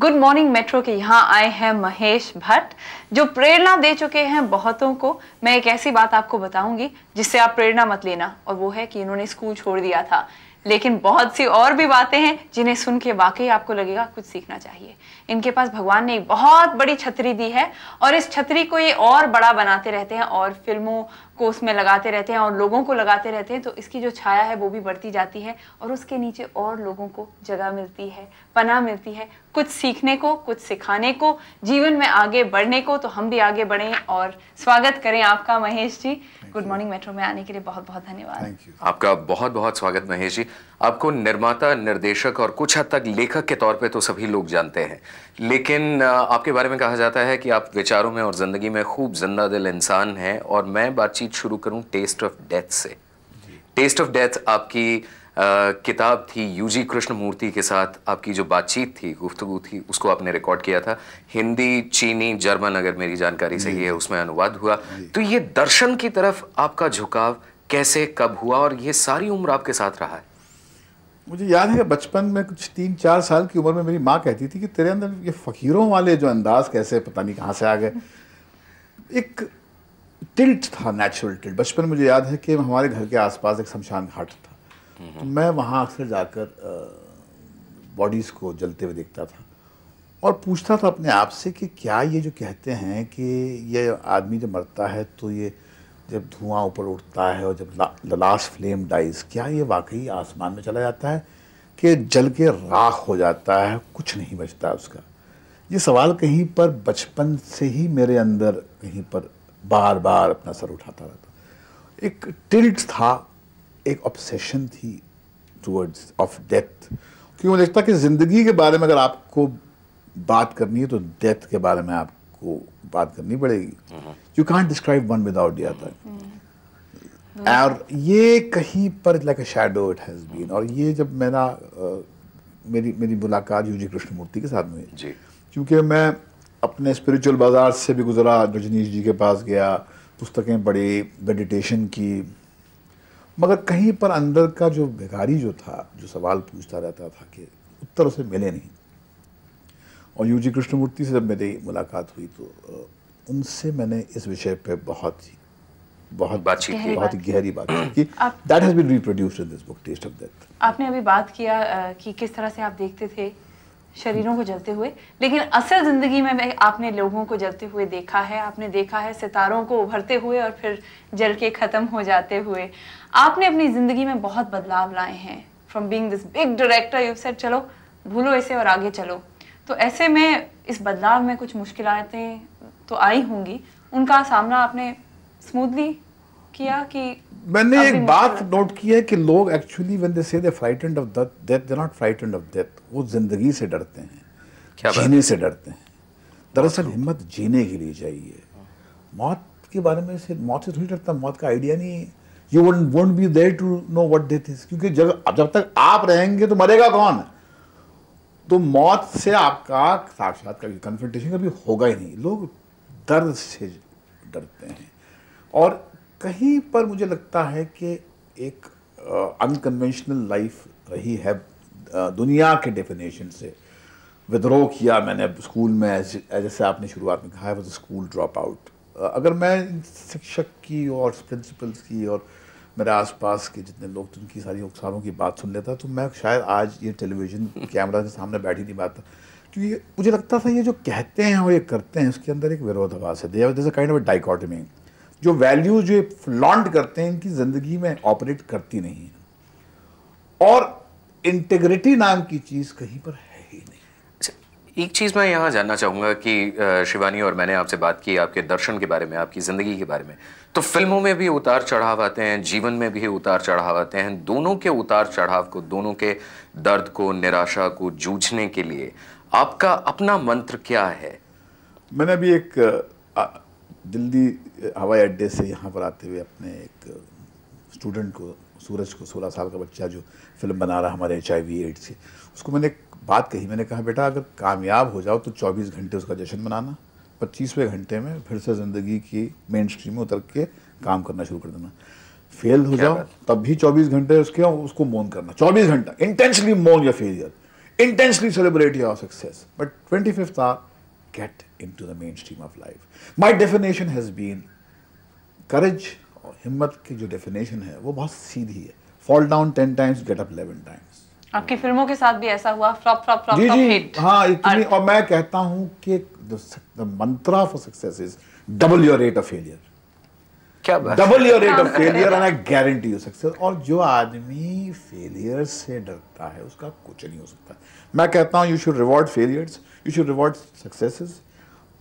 Good morning metro के यहाँ आए हैं महेश भट्ट जो प्रेरणा दे चुके हैं बहुतों को मैं एक ऐसी बात आपको बताऊंगी जिससे आप प्रेरणा मत लेना और वो है कि इन्होंने स्कूल छोड़ दिया था लेकिन बहुत सी और भी बातें हैं जिन्हें सुन के वाकई आपको लगेगा कुछ सीखना चाहिए इनके पास भगवान ने एक बहुत बड़ी छतरी दी है और इस छतरी को ये और बड़ा बनाते रहते हैं और फिल्मों को उसमें लगाते रहते हैं और लोगों को लगाते रहते हैं तो इसकी जो छाया है वो भी बढ़ती जाती है और उसके नीचे और लोगों को जगह मिलती है पना मिलती है कुछ सीखने को कुछ सिखाने को जीवन में आगे बढ़ने को तो हम भी आगे बढ़ें और स्वागत करें आपका Mahesh ji good morning metro में आने के लिए बहुत बहुत धन्यवाद आपका बहुत बहुत स्वागत महेश जी आपको निर्माता निर्देशक और कुछ हद तक लेखक के तौर पे तो सभी लोग जानते हैं लेकिन आपके बारे में कहा जाता है कि आप विचारों में और ज़िंदगी में खूब जिंदा दिल इंसान हैं और मैं बातचीत शुरू करूँ टेस्ट ऑफ डेथ से टेस्ट ऑफ डेथ आपकी किताब थी यूजी कृष्णमूर्ति के साथ आपकी जो बातचीत थी गुफ्तगु थी उसको आपने रिकॉर्ड किया था हिंदी चीनी जर्मन अगर मेरी जानकारी सही है उसमें अनुवाद हुआ तो ये दर्शन की तरफ आपका झुकाव कैसे कब हुआ और ये सारी उम्र आपके साथ रहा है मुझे याद है बचपन में कुछ तीन चार साल की उम्र में मेरी माँ कहती थी कि तेरे अंदर ये फ़कीरों वाले जो अंदाज कैसे पता नहीं कहाँ से आ गए एक टिल्ट था नेचुरल टिल्ट बचपन मुझे याद है कि हमारे घर के आसपास एक शमशान घाट था तो मैं वहाँ अक्सर जाकर बॉडीज़ को जलते हुए देखता था और पूछता था अपने आप से कि क्या ये जो कहते हैं कि ये आदमी जब मरता है तो ये जब धुआं ऊपर उठता है और जब द लास्ट फ्लेम डाइज क्या ये वाकई आसमान में चला जाता है कि जल के राख हो जाता है कुछ नहीं बचता उसका ये सवाल कहीं पर बचपन से ही मेरे अंदर कहीं पर बार बार अपना सर उठाता रहता एक टिल्ट था एक ऑब्सेशन थी टूवर्ड्स ऑफ डेथ क्योंकि मुझे लगता कि ज़िंदगी के बारे में अगर आपको बात करनी है तो डेथ के बारे में आपको बात करनी पड़ेगी you can't describe one without the other और ये कहीं पर like a shadow it has been और ये जब मेरा मेरी मेरी मुलाकात यू जी कृष्णमूर्ति के साथ में जी क्योंकि मैं अपने स्पिरिचुअल बाजार से भी गुजरा रजनीश जी के पास गया पुस्तकें पढ़ी मेडिटेशन की मगर कहीं पर अंदर का जो भिखारी जो था जो सवाल पूछता रहता था कि उत्तर उसे मिले नहीं और यूजी कृष्णमूर्ति से जब मेरी मुलाकात हुई तो उनसे मैंने इस विषय पे बहुत ही बहुत बातचीत की बहुत गहरी बात की that has been reproduced in this book taste of death आपने अभी बात किया कि किस तरह से आप देखते थे शरीरों को जलते हुए लेकिन असल ज़िंदगी में आपने लोगों को जलते हुए देखा है आपने देखा है सितारों को उभरते हुए और फिर जल के ख़त्म हो जाते हुए आपने अपनी ज़िंदगी में बहुत बदलाव लाए हैं from being this big director you set चलो भूलो इसे और आगे चलो तो ऐसे में इस बदलाव में कुछ मुश्किलें तो आई होंगी उनका सामना आपने स्मूथली किया कि मैंने एक बात नोट की है कि लोग actually when they say they frightened of death they not frightened of death वो जिंदगी से डरते हैं क्या जीने से डरते हैं दरअसल हिम्मत जीने के लिए चाहिए मौत के बारे में से मौत से थोड़ी डरता मौत का आइडिया नहीं है you won't won't be there to know what death is क्योंकि जब जब तक आप रहेंगे तो मरेगा कौन तो मौत से आपका साक्षात कभी कन्फ्रंटेशन कभी होगा ही नहीं लोग दर्द से डरते हैं और कहीं पर मुझे लगता है कि एक अनकन्वेंशनल लाइफ रही है दुनिया के डेफिनेशन से विद्रोह किया मैंने स्कूल में जैसे आपने शुरुआत में कहा है वॉज स्कूल ड्रॉप आउट अगर मैं शिक्षक की और प्रिंसिपल्स की और मेरे आसपास के जितने लोग थे उनकी सारी उकसारों की बात सुन लेता तो मैं शायद आज ये टेलीविज़न कैमरा के सामने बैठ ही नहीं पाता क्योंकि तो मुझे लगता था ये जो कहते हैं और ये करते हैं उसके अंदर एक विरोधाभास है काइंड ऑफ डाइकॉटमी जो वैल्यूज जो लॉन्ड करते हैं इनकी ज़िंदगी में ऑपरेट करती नहीं है और इंटेग्रिटी नाम की चीज़ कहीं पर है ही नहीं अच्छा, एक चीज़ मैं यहाँ जानना चाहूंगा कि शिवानी और मैंने आपसे बात की आपके दर्शन के बारे में आपकी ज़िंदगी के बारे में तो फिल्मों में भी उतार चढ़ाव आते हैं जीवन में भी उतार चढ़ाव आते हैं दोनों के उतार चढ़ाव को दोनों के दर्द को निराशा को जूझने के लिए आपका अपना मंत्र क्या है मैंने अभी एक दिल्ली हवाई अड्डे से यहाँ पर आते हुए अपने एक स्टूडेंट को सूरज को 16 साल का बच्चा जो फिल्म बना रहा हमारे एच आई एड्स से उसको मैंने एक बात कही मैंने कहा बेटा अगर कामयाब हो जाओ तो 24 घंटे उसका जश्न मनाना पच्चीसवें घंटे में फिर से ज़िंदगी की मेन स्ट्रीम में उतर के काम करना शुरू कर देना फेल हो जाओ तब भी चौबीस घंटे उसके उसको मौन करना चौबीस घंटा इंटेंसली मौन your failure intensely celebrate your success but twenty fifth are get into the mainstream of life my definition has been courage or himmat ki jo definition hai, wo bahut seedhi hai. Fall down ten times, get up eleven times. आपकी फिल्मों के साथ भी ऐसा हुआ flop flop flop जी, जी, hit हाँ इतनी और मैं कहता हूँ कि the mantra for success is double your rate of failure क्या बात double your rate of failure and I guarantee you success और जो आदमी फेलियर से डरता है उसका कुछ नहीं हो सकता मैं कहता हूँ you should reward failures you should reward successes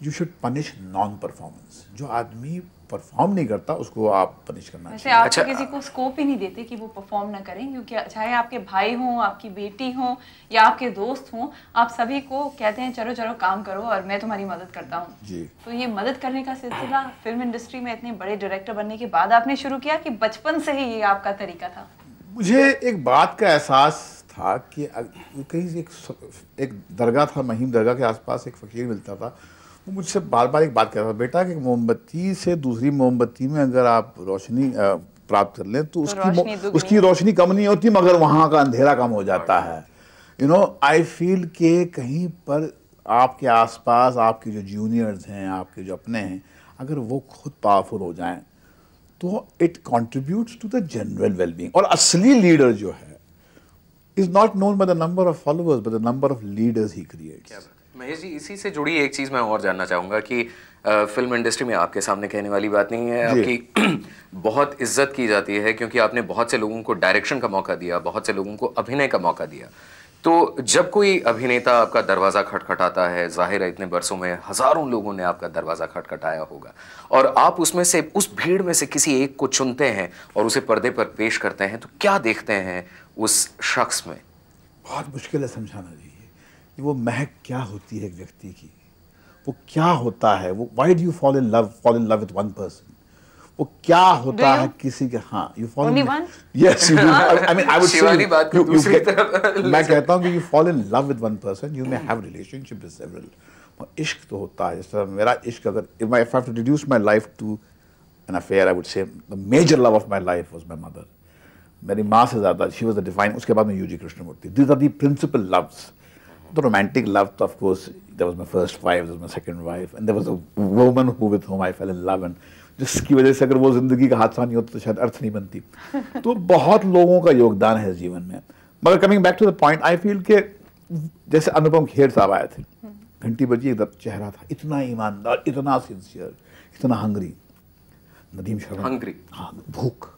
you should punish non performance जो आदमी परफॉर्म नहीं करता उसको आप पनिश करना चाहिए आप अच्छा, किसी को स्कोप ही नहीं देते कि वो परफॉर्म ना करें क्योंकि चाहे आपके भाई हो आपकी बेटी हो या आपके दोस्त हो आप सभी को कहते हैं चलो चलो काम करो और मैं तुम्हारी मदद करता हूँ तो ये मदद करने का सिलसिला फिल्म इंडस्ट्री में इतने बड़े डायरेक्टर बनने के बाद आपने शुरू किया कि बचपन से ही ये आपका तरीका था मुझे एक बात का एहसास था कि कहीं एक दरगाह था महीम दरगाह के आसपास एक फ़कीर मिलता था वो मुझसे बार बार एक बात कह रहा था बेटा कि मोमबत्ती से दूसरी मोमबत्ती में अगर आप रोशनी प्राप्त कर लें तो, तो उसकी उसकी रोशनी कम नहीं होती मगर वहाँ का अंधेरा कम हो जाता है यू नो आई फील के कहीं पर आपके आसपास आपके जो जूनियर्स हैं आपके जो अपने हैं अगर वो खुद पावरफुल हो जाएं तो it contributes to the general wellbeing और असली लीडर जो है is not known by the number of followers by the number of leaders he creates Mahesh ji इसी से जुड़ी एक चीज़ मैं और जानना चाहूँगा कि फिल्म इंडस्ट्री में आपके सामने कहने वाली बात नहीं है आपकी बहुत इज्जत की जाती है क्योंकि आपने बहुत से लोगों को डायरेक्शन का मौका दिया बहुत से लोगों को अभिनय का मौका दिया तो जब कोई अभिनेता आपका दरवाज़ा खटखटाता है जाहिर है इतने बरसों में हज़ारों लोगों ने आपका दरवाज़ा खटखटाया होगा और आप उसमें से उस भीड़ में से किसी एक को चुनते हैं और उसे पर्दे पर पेश करते हैं तो क्या देखते हैं उस शख्स में बहुत मुश्किल है समझाना जी कि वो महक क्या होती है एक व्यक्ति की वो क्या होता है वो why do you fall in love fall in love with one person वो क्या होता है किसी के हाँ you fall yes you I mean I would say बात मैं कहता हूँ कि you fall in love with one person you may have relationship with several इश्क तो होता है जैसे मेरा इश्क अगर if I have to reduce my life to an affair I would से the major love of my life was my mother मेरी माँ से ज़्यादा शी वॉज द डिफाइन उसके बाद में U G Krishnamurti these are the principal loves the romantic love, of course, there was my first wife, there was my second wife, and there was a woman who with whom I fell in love and जिसकी वजह से अगर वो जिंदगी का हादसा नहीं होता तो शायद अर्थ नहीं बनती तो बहुत लोगों का योगदान है जीवन में मगर coming back to the point I feel के जैसे अनुपम खेर साहब आए थे घंटी बजी एकदम चेहरा था इतना ईमानदार इतना सिंसियर इतना हंगरी नदीम शर्मा हंगरी हाँ भूख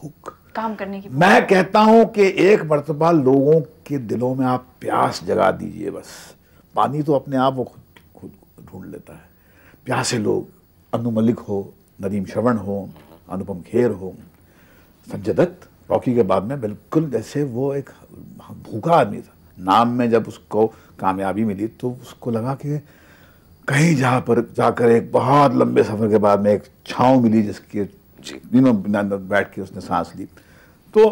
भूख काम करने की मैं कहता हूं कि एक मरतबा लोगों के दिलों में आप प्यास जगा दीजिए बस पानी तो अपने आप वो खुद खुद ढूंढ लेता है प्यासे लोग अनु मलिक हो नदीम श्रवण हो अनुपम खेर हो संजय दत्त रॉकी के बाद में बिल्कुल जैसे वो एक भूखा आदमी था नाम में जब उसको कामयाबी मिली तो उसको लगा कि कहीं जहाँ पर जाकर एक बहुत लंबे सफ़र के बाद में एक छाँव मिली जिसके तीनों बैठ के उसने सांस ली तो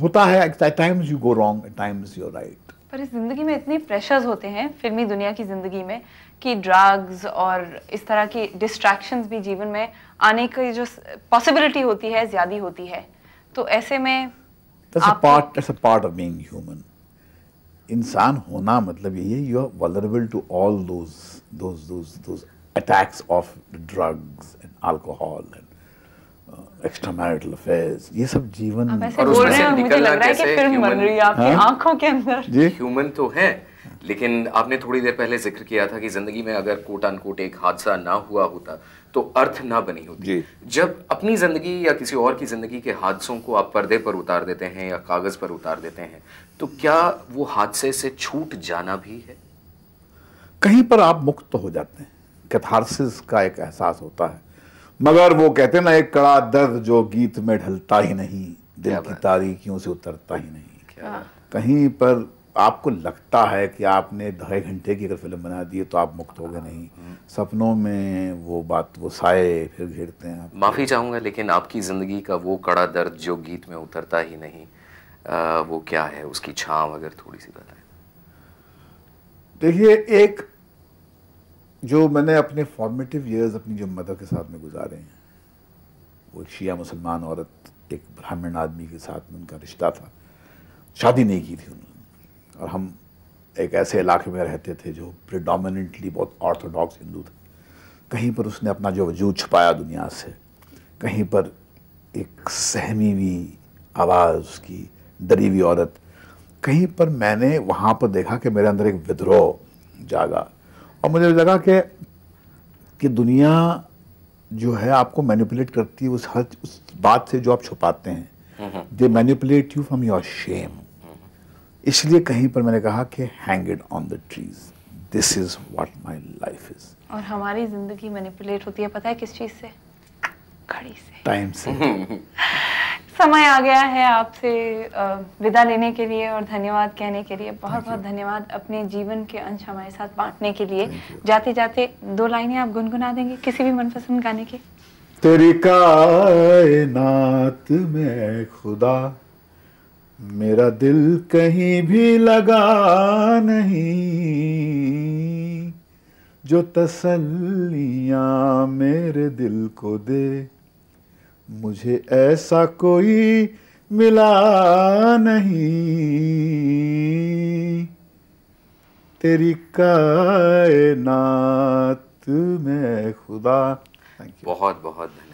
होता है times you go wrong times you right पर इस जिंदगी में इतने प्रेशर्स होते हैं फिल्मी दुनिया की जिंदगी में कि ड्रग्स और इस तरह की डिस्ट्रैक्शंस भी जीवन में आने की जो पॉसिबिलिटी होती है ज्यादा होती है तो ऐसे में part part of being human इंसान होना मतलब यही है you are vulnerable to all those those those those attacks of drugs and alcohol and extra marital affairs ये सब जीवन और उसमें से निकल रहा है कि फिल्म बन रही है आपकी हाँ? आंखों के अंदर जी ह्यूमन तो है लेकिन आपने थोड़ी देर पहले जिक्र किया था कि जिंदगी में अगर कोट अन कोट एक हादसा ना हुआ होता तो अर्थ ना बनी होती जब अपनी जिंदगी या किसी और की जिंदगी के हादसों को आप पर्दे पर उतार देते हैं या कागज पर उतार देते हैं तो क्या वो हादसे से छूट जाना भी है कहीं पर आप मुक्त तो हो जाते हैं कैथारसिस का एक एहसास होता है मगर वो कहते ना एक कड़ा दर्द जो गीत में ढलता ही नहीं दिल की तारीखियों से उतरता ही नहीं कहीं पर आपको लगता है कि आपने ढाई घंटे की अगर फिल्म बना दी है तो आप मुक्त हो गए नहीं हाँ। सपनों में वो बात वो साए फिर घेरते हैं माफ़ी चाहूंगा लेकिन आपकी ज़िंदगी का वो कड़ा दर्द जो गीत में उतरता ही नहीं आ, वो क्या है उसकी छाँव अगर थोड़ी सी बताए देखिए एक जो मैंने अपने फॉर्मेटिव ईयर्स अपनी जो मदर के साथ में गुजारे हैं वो एक शिया मुसलमान औरत एक ब्राह्मण आदमी के साथ में उनका रिश्ता था शादी नहीं की थी उन्होंने और हम एक ऐसे इलाके में रहते थे जो प्रिडामिनेंटली बहुत ऑर्थोडॉक्स हिंदू थे कहीं पर उसने अपना जो वजूद छुपाया दुनिया से कहीं पर एक सहमी हुई आवाज़ उसकी डरी हुई औरत कहीं पर मैंने वहाँ पर देखा कि मेरे अंदर एक विद्रोह जागा और मुझे लगा कि कि दुनिया जो है आपको मैनिपुलेट करती है उस हर उस बात से जो आप छुपाते हैं they manipulate you from your shame इसलिए कहीं पर मैंने कहा कि hanged on the trees this is what my life is और हमारी जिंदगी मैनिपुलेट होती है पता है किस चीज से घड़ी से टाइम से समय आ गया है आपसे विदा लेने के लिए और धन्यवाद कहने के लिए बहुत बहुत धन्यवाद अपने जीवन के अंश हमारे साथ बांटने के लिए जाते जाते दो लाइनें आप गुनगुना देंगे किसी भी मनपसंद गाने के तेरी कायनात में खुदा मेरा दिल कहीं भी लगा नहीं जो तसल्लियाँ मेरे दिल को दे मुझे ऐसा कोई मिला नहीं तेरी कायनात में खुदा बहुत बहुत धन्यवाद